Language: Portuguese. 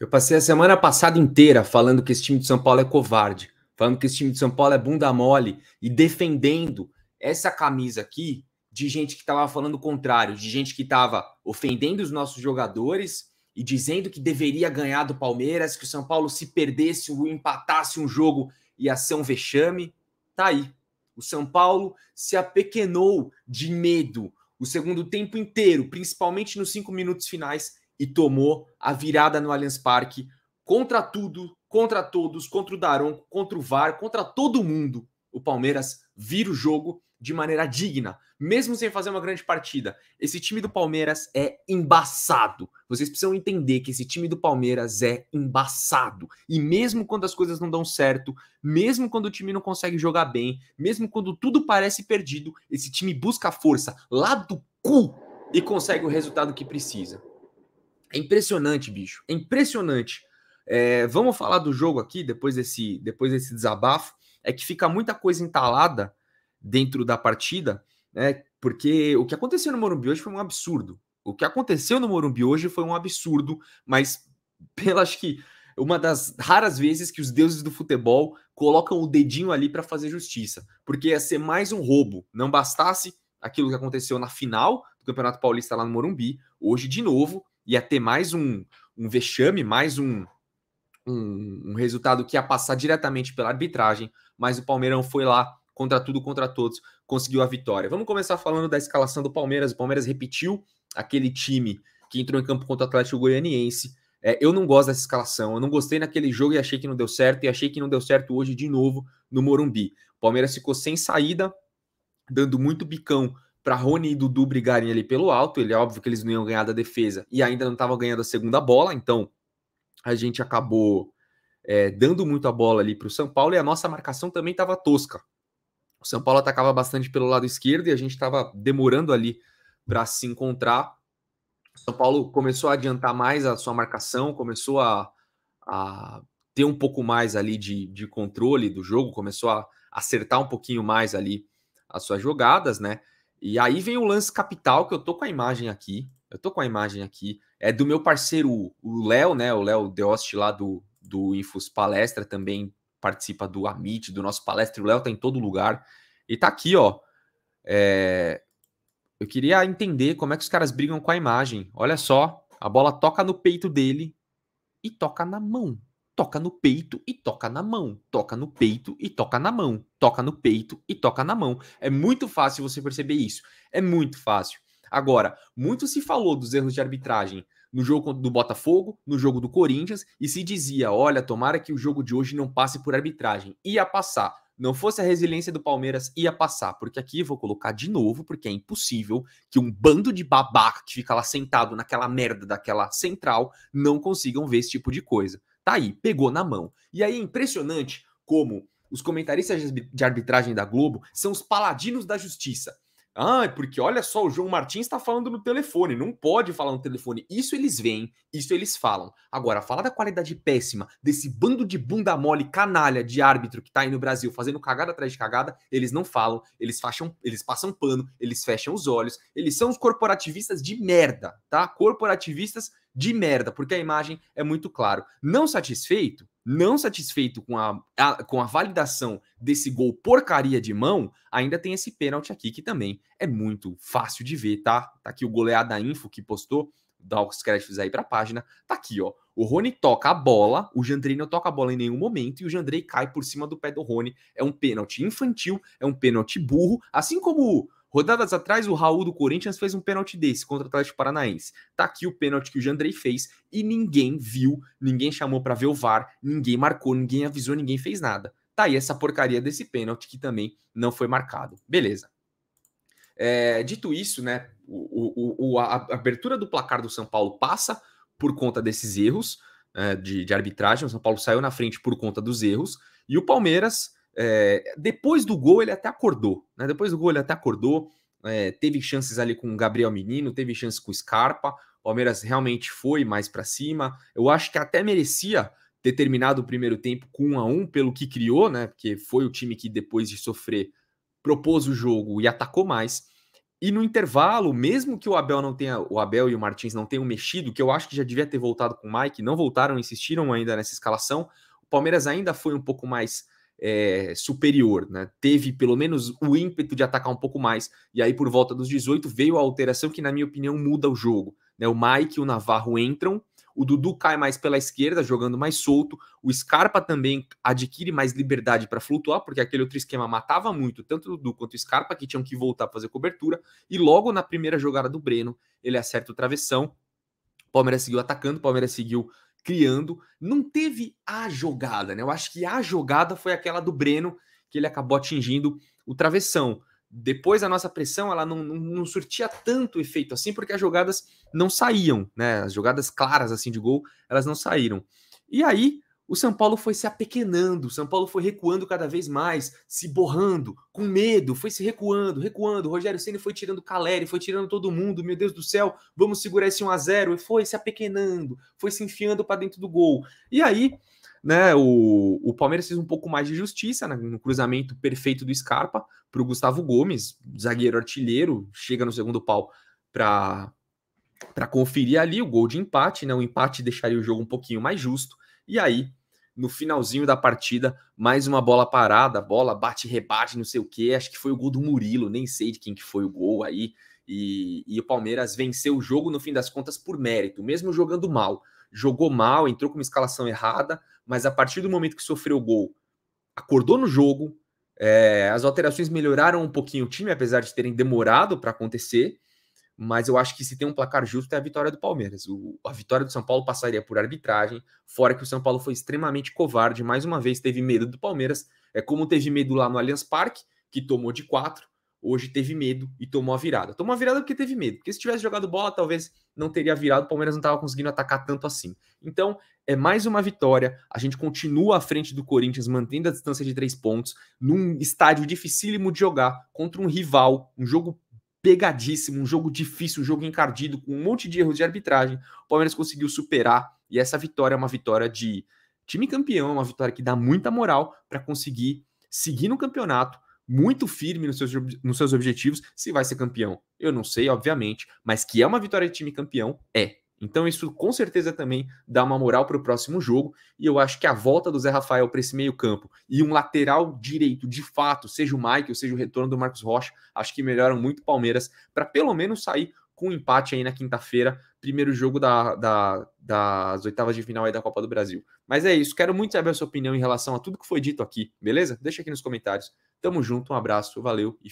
Eu passei a semana passada inteira falando que esse time de São Paulo é covarde, falando que esse time de São Paulo é bunda mole e defendendo essa camisa aqui de gente que estava falando o contrário, de gente que estava ofendendo os nossos jogadores e dizendo que deveria ganhar do Palmeiras, que o São Paulo se perdesse ou empatasse um jogo ia ser um vexame. Tá aí. O São Paulo se apequenou de medo o segundo tempo inteiro, principalmente nos cinco minutos finais, e tomou a virada no Allianz Parque contra tudo, contra todos, contra o Daron, contra o VAR, contra todo mundo. O Palmeiras vira o jogo de maneira digna, mesmo sem fazer uma grande partida. Esse time do Palmeiras é embaçado. Vocês precisam entender que esse time do Palmeiras é embaçado. E mesmo quando as coisas não dão certo, mesmo quando o time não consegue jogar bem, mesmo quando tudo parece perdido, esse time busca força lá do cu e consegue o resultado que precisa. É impressionante, bicho. É impressionante. É, vamos falar do jogo aqui, depois desse, depois desse desabafo. É que fica muita coisa entalada dentro da partida, né? Porque o que aconteceu no Morumbi hoje foi um absurdo. O que aconteceu no Morumbi hoje foi um absurdo, mas pela acho que uma das raras vezes que os deuses do futebol colocam o dedinho ali para fazer justiça, porque ia ser mais um roubo. Não bastasse aquilo que aconteceu na final do Campeonato Paulista lá no Morumbi, hoje de novo ia ter mais um, um vexame, mais um, um, um resultado que ia passar diretamente pela arbitragem, mas o Palmeirão foi lá contra tudo, contra todos, conseguiu a vitória. Vamos começar falando da escalação do Palmeiras. O Palmeiras repetiu aquele time que entrou em campo contra o Atlético Goianiense. É, eu não gosto dessa escalação, eu não gostei naquele jogo e achei que não deu certo, e achei que não deu certo hoje de novo no Morumbi. O Palmeiras ficou sem saída, dando muito bicão para Rony e Dudu brigarem ali pelo alto. Ele é óbvio que eles não iam ganhar da defesa e ainda não estavam ganhando a segunda bola, então a gente acabou é, dando muito a bola ali para o São Paulo e a nossa marcação também estava tosca. O São Paulo atacava bastante pelo lado esquerdo e a gente estava demorando ali para se encontrar. O São Paulo começou a adiantar mais a sua marcação, começou a, a ter um pouco mais ali de, de controle do jogo, começou a acertar um pouquinho mais ali as suas jogadas, né? E aí vem o lance capital, que eu tô com a imagem aqui. Eu tô com a imagem aqui. É do meu parceiro, o Léo, né? O Léo Deost lá do, do Infos Palestra também participa do Amit, do nosso palestra. O Léo tá em todo lugar. E tá aqui, ó. É... Eu queria entender como é que os caras brigam com a imagem. Olha só, a bola toca no peito dele e toca na mão toca no peito e toca na mão, toca no peito e toca na mão, toca no peito e toca na mão. É muito fácil você perceber isso. É muito fácil. Agora, muito se falou dos erros de arbitragem no jogo do Botafogo, no jogo do Corinthians, e se dizia: olha, tomara que o jogo de hoje não passe por arbitragem. Ia passar. Não fosse a resiliência do Palmeiras, ia passar. Porque aqui vou colocar de novo, porque é impossível que um bando de babaca que fica lá sentado naquela merda daquela central não consigam ver esse tipo de coisa. Tá aí, pegou na mão. E aí é impressionante como os comentaristas de arbitragem da Globo são os paladinos da justiça. Ah, porque olha só, o João Martins está falando no telefone, não pode falar no telefone. Isso eles veem, isso eles falam. Agora, falar da qualidade péssima desse bando de bunda mole canalha de árbitro que está aí no Brasil fazendo cagada atrás de cagada, eles não falam, eles, facham, eles passam pano, eles fecham os olhos, eles são os corporativistas de merda, tá? Corporativistas de merda, porque a imagem é muito claro. Não satisfeito, não satisfeito com a, a, com a validação desse gol porcaria de mão, ainda tem esse pênalti aqui que também é muito fácil de ver, tá? Tá aqui o goleada info que postou, dá os créditos aí para a página, tá aqui, ó. O Rony toca a bola, o Jandrei não toca a bola em nenhum momento e o Jandrei cai por cima do pé do Rony. É um pênalti infantil, é um pênalti burro, assim como Rodadas atrás, o Raul do Corinthians fez um pênalti desse contra o Atlético Paranaense. Tá aqui o pênalti que o Jandrei fez e ninguém viu, ninguém chamou para ver o VAR, ninguém marcou, ninguém avisou, ninguém fez nada. Tá aí essa porcaria desse pênalti que também não foi marcado. Beleza. É, dito isso, né, o, o, a abertura do placar do São Paulo passa por conta desses erros é, de, de arbitragem. O São Paulo saiu na frente por conta dos erros. E o Palmeiras é, depois do gol, ele até acordou. Né? Depois do gol, ele até acordou. É, teve chances ali com o Gabriel Menino, teve chances com o Scarpa. O Palmeiras realmente foi mais para cima. Eu acho que até merecia ter terminado o primeiro tempo com 1 um a 1 um, pelo que criou, né? Porque foi o time que depois de sofrer propôs o jogo e atacou mais. E no intervalo, mesmo que o Abel não tenha, o Abel e o Martins não tenham mexido, que eu acho que já devia ter voltado com o Mike, não voltaram, insistiram ainda nessa escalação. O Palmeiras ainda foi um pouco mais é, superior, né? Teve pelo menos o ímpeto de atacar um pouco mais. E aí, por volta dos 18, veio a alteração que, na minha opinião, muda o jogo. Né? O Mike e o Navarro entram, o Dudu cai mais pela esquerda, jogando mais solto. O Scarpa também adquire mais liberdade para flutuar, porque aquele outro esquema matava muito, tanto o Dudu quanto o Scarpa, que tinham que voltar a fazer cobertura. E logo na primeira jogada do Breno, ele acerta o travessão. Palmeiras seguiu atacando, Palmeiras seguiu criando. Não teve a jogada, né? Eu acho que a jogada foi aquela do Breno, que ele acabou atingindo o travessão. Depois a nossa pressão ela não, não, não surtia tanto efeito assim, porque as jogadas não saíam, né? As jogadas claras assim de gol, elas não saíram. E aí o São Paulo foi se apequenando, o São Paulo foi recuando cada vez mais, se borrando, com medo, foi se recuando, recuando. O Rogério Ceni foi tirando Caleri, foi tirando todo mundo. Meu Deus do céu, vamos segurar esse 1 a 0 e foi se apequenando, foi se enfiando para dentro do gol. E aí, né, o, o Palmeiras fez um pouco mais de justiça né, no cruzamento perfeito do Scarpa para o Gustavo Gomes, zagueiro artilheiro, chega no segundo pau para para conferir ali o gol de empate, né? O empate deixaria o jogo um pouquinho mais justo. E aí, no finalzinho da partida, mais uma bola parada, bola bate, rebate, não sei o que. Acho que foi o gol do Murilo, nem sei de quem que foi o gol aí. E, e o Palmeiras venceu o jogo, no fim das contas, por mérito, mesmo jogando mal. Jogou mal, entrou com uma escalação errada, mas a partir do momento que sofreu o gol, acordou no jogo. É, as alterações melhoraram um pouquinho o time, apesar de terem demorado para acontecer mas eu acho que se tem um placar justo é a vitória do Palmeiras. O, a vitória do São Paulo passaria por arbitragem, fora que o São Paulo foi extremamente covarde, mais uma vez teve medo do Palmeiras, é como teve medo lá no Allianz Parque, que tomou de quatro, hoje teve medo e tomou a virada. Tomou a virada porque teve medo, porque se tivesse jogado bola, talvez não teria virado, o Palmeiras não estava conseguindo atacar tanto assim. Então, é mais uma vitória, a gente continua à frente do Corinthians, mantendo a distância de três pontos, num estádio dificílimo de jogar, contra um rival, um jogo pegadíssimo, um jogo difícil, um jogo encardido, com um monte de erros de arbitragem. O Palmeiras conseguiu superar e essa vitória é uma vitória de time campeão, uma vitória que dá muita moral para conseguir seguir no campeonato, muito firme nos seus, nos seus objetivos. Se vai ser campeão, eu não sei, obviamente, mas que é uma vitória de time campeão, é. Então, isso com certeza também dá uma moral para o próximo jogo. E eu acho que a volta do Zé Rafael para esse meio-campo e um lateral direito de fato, seja o Michael, seja o retorno do Marcos Rocha, acho que melhoram muito o Palmeiras para pelo menos sair com um empate aí na quinta-feira, primeiro jogo da, da, das oitavas de final aí da Copa do Brasil. Mas é isso, quero muito saber a sua opinião em relação a tudo que foi dito aqui, beleza? Deixa aqui nos comentários. Tamo junto, um abraço, valeu e